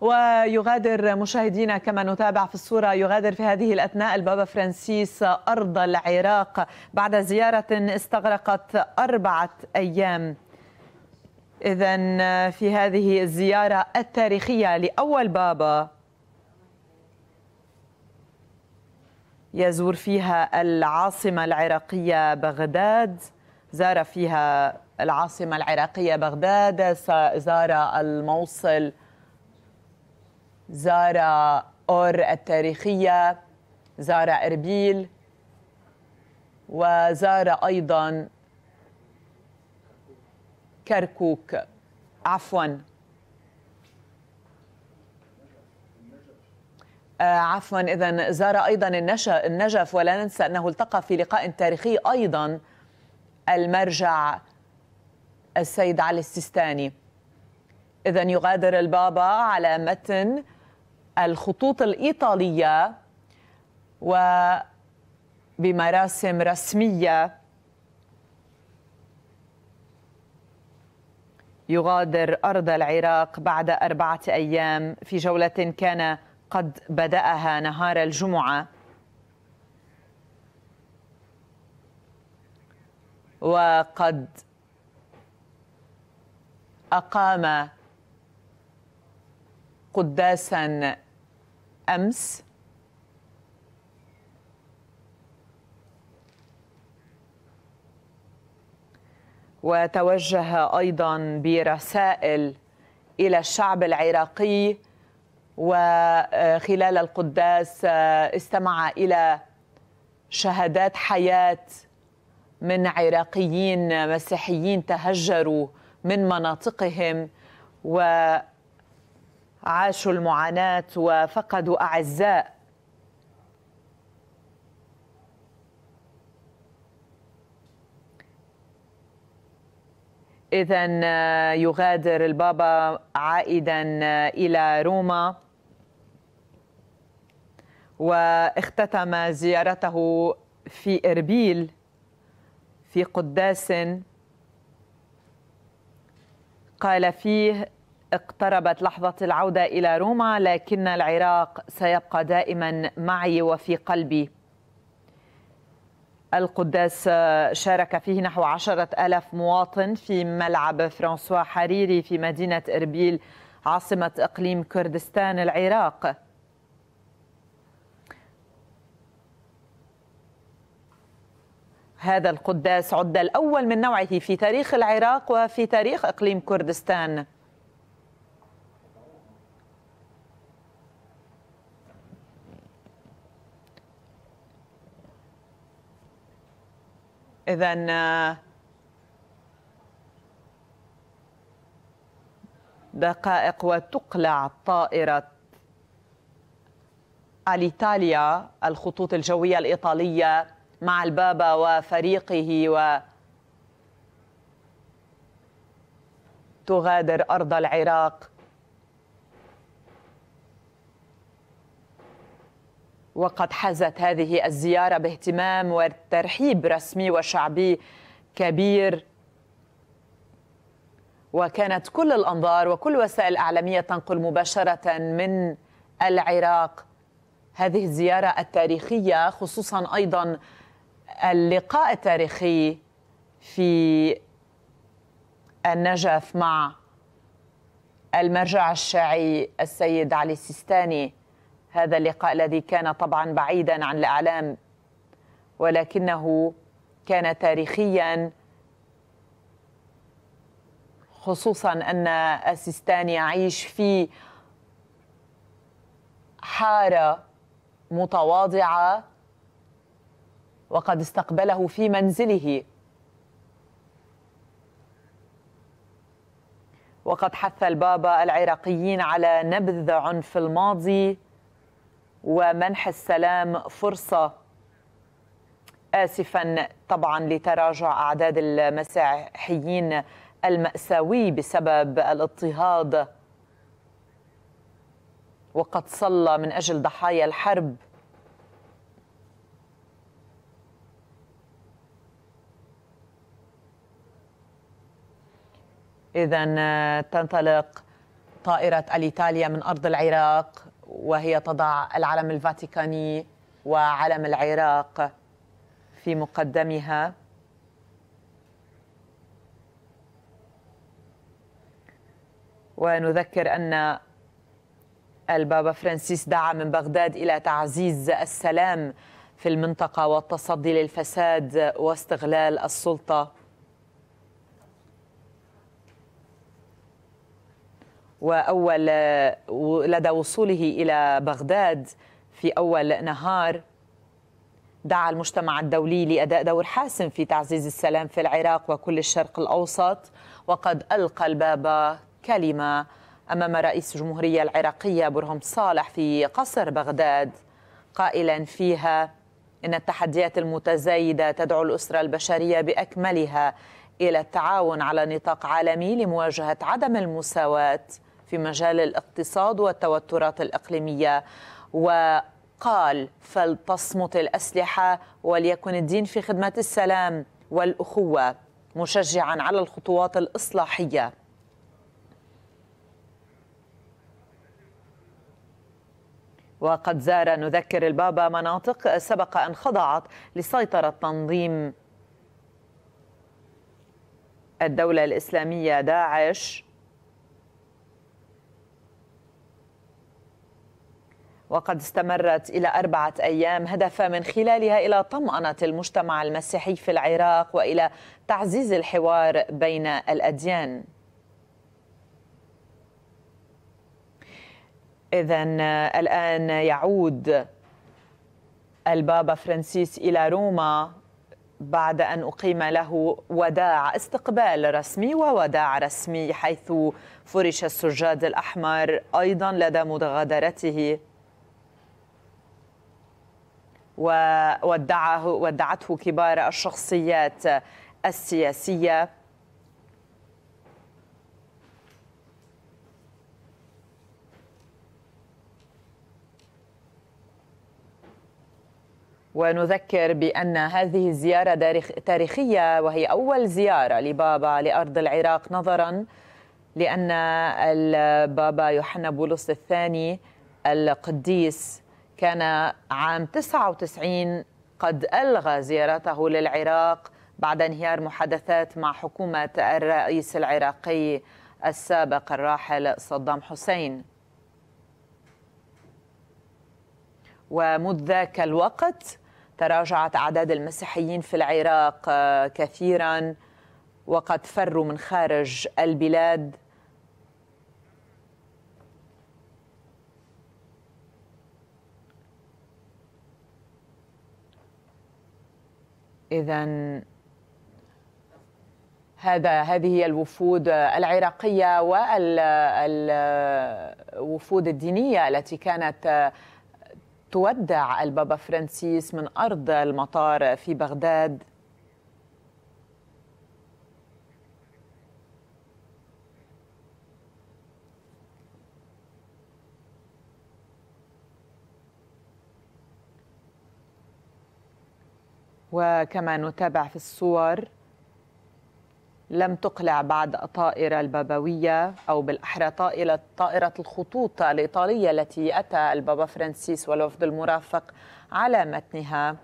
ويغادر مشاهدينا كما نتابع في الصورة يغادر في هذه الأثناء البابا فرانسيس أرض العراق بعد زيارة استغرقت أربعة أيام إذا في هذه الزيارة التاريخية لأول بابا يزور فيها العاصمة العراقية بغداد زار فيها العاصمة العراقية بغداد زار الموصل زار أور التاريخية زار إربيل وزار أيضا كركوك عفوا آه، عفوا اذا زار ايضا النجف ولا ننسى انه التقى في لقاء تاريخي ايضا المرجع السيد علي السيستاني اذا يغادر البابا على متن الخطوط الإيطالية وبمراسم رسمية يغادر أرض العراق بعد أربعة أيام في جولة كان قد بدأها نهار الجمعة وقد أقام قداسا امس وتوجه ايضا برسائل الى الشعب العراقي وخلال القداس آه، استمع الى شهادات حياه من عراقيين مسيحيين تهجروا من مناطقهم و عاشوا المعاناة وفقدوا أعزاء إذا آه، يغادر البابا عائدا آه، إلى روما واختتم زيارته في إربيل في قداس قال فيه اقتربت لحظة العودة إلى روما لكن العراق سيبقى دائما معي وفي قلبي القداس شارك فيه نحو عشرة ألاف مواطن في ملعب فرانسوا حريري في مدينة إربيل عاصمة إقليم كردستان العراق هذا القداس عد الأول من نوعه في تاريخ العراق وفي تاريخ إقليم كردستان إذا آه، دقائق وتقلع طائرة الإيطاليا الخطوط الجوية الإيطالية مع البابا وفريقه و تغادر أرض العراق وقد حازت هذه الزيارة باهتمام وترحيب رسمي وشعبي كبير وكانت كل الأنظار وكل وسائل الأعلامية تنقل مباشرة من العراق هذه الزيارة التاريخية خصوصا أيضا اللقاء التاريخي في النجف مع المرجع الشيعي السيد علي السيستاني هذا اللقاء الذي كان طبعا بعيدا عن الاعلام ولكنه كان تاريخيا خصوصا ان السيستان يعيش في حاره متواضعه وقد استقبله في منزله وقد حث البابا العراقيين على نبذ عنف الماضي ومنح السلام فرصة آسفا طبعا لتراجع أعداد المسيحيين المأساوي بسبب الاضطهاد وقد صلى من أجل ضحايا الحرب إذا تنطلق طائرة الإيطاليا من أرض العراق وهي تضع العلم الفاتيكاني وعلم العراق في مقدمها ونذكر ان البابا فرانسيس دعا من بغداد الى تعزيز السلام في المنطقه والتصدي للفساد واستغلال السلطه وأول لدى وصوله إلى بغداد في أول نهار دعا المجتمع الدولي لأداء دور حاسم في تعزيز السلام في العراق وكل الشرق الأوسط وقد ألقى الباب كلمة أمام رئيس الجمهورية العراقية برهم صالح في قصر بغداد قائلا فيها إن التحديات المتزايدة تدعو الأسرة البشرية بأكملها إلى التعاون على نطاق عالمي لمواجهة عدم المساواة في مجال الاقتصاد والتوترات الإقليمية وقال فلتصمت الأسلحة وليكن الدين في خدمة السلام والأخوة مشجعا على الخطوات الإصلاحية وقد زار نذكر البابا مناطق سبق أن خضعت لسيطرة تنظيم الدولة الإسلامية داعش وقد استمرت إلى أربعة أيام هدف من خلالها إلى طمأنة المجتمع المسيحي في العراق وإلى تعزيز الحوار بين الأديان إذا الآن يعود البابا فرانسيس إلى روما بعد أن أقيم له وداع استقبال رسمي ووداع رسمي حيث فرش السجاد الأحمر أيضا لدى مغادرته وودعه ودعته كبار الشخصيات السياسيه ونذكر بأن هذه الزيارة تاريخية وهي أول زيارة لبابا لأرض العراق نظرا لأن البابا يوحنا بولس الثاني القديس كان عام 99 قد ألغى زيارته للعراق بعد انهيار محادثات مع حكومة الرئيس العراقي السابق الراحل صدام حسين ومذ ذاك الوقت تراجعت أعداد المسيحيين في العراق آه، كثيرا وقد فروا من خارج البلاد إذا هذا هذه هي الوفود العراقية والوفود الدينية التي كانت تودع البابا فرانسيس من أرض المطار في بغداد وكما نتابع في الصور لم تقلع بعد الطائرة البابوية أو بالأحرى طائرة, طائرة الخطوط الإيطالية التي أتى البابا فرانسيس والوفد المرافق على متنها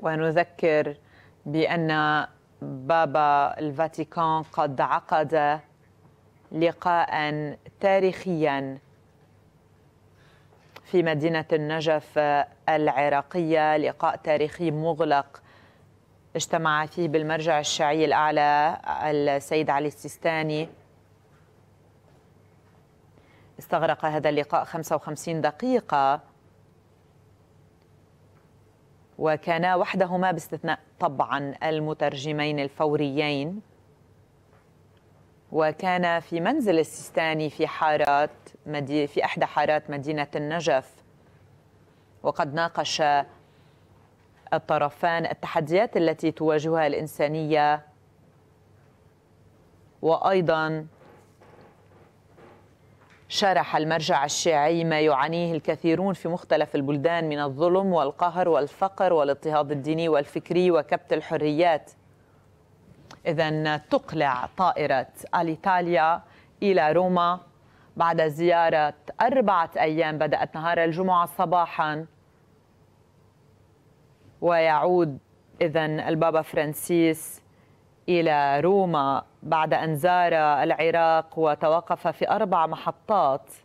ونذكر بأن بابا الفاتيكان قد عقد لقاء تاريخيا في مدينة النجف العراقية لقاء تاريخي مغلق اجتمع فيه بالمرجع الشيعي الأعلى السيد علي السيستاني استغرق هذا اللقاء 55 دقيقة وكانا وحدهما باستثناء طبعا المترجمين الفوريين وكان في منزل السيستاني في حارات مدي في احدى حارات مدينه النجف وقد ناقش الطرفان التحديات التي تواجهها الانسانيه وايضا شرح المرجع الشيعي ما يعانيه الكثيرون في مختلف البلدان من الظلم والقهر والفقر والاضطهاد الديني والفكري وكبت الحريات إذا تقلع طائرة أليتاليا إلى روما بعد زيارة أربعة أيام بدأت نهار الجمعة صباحا ويعود إذا البابا فرانسيس إلى روما بعد أن زار العراق وتوقف في أربع محطات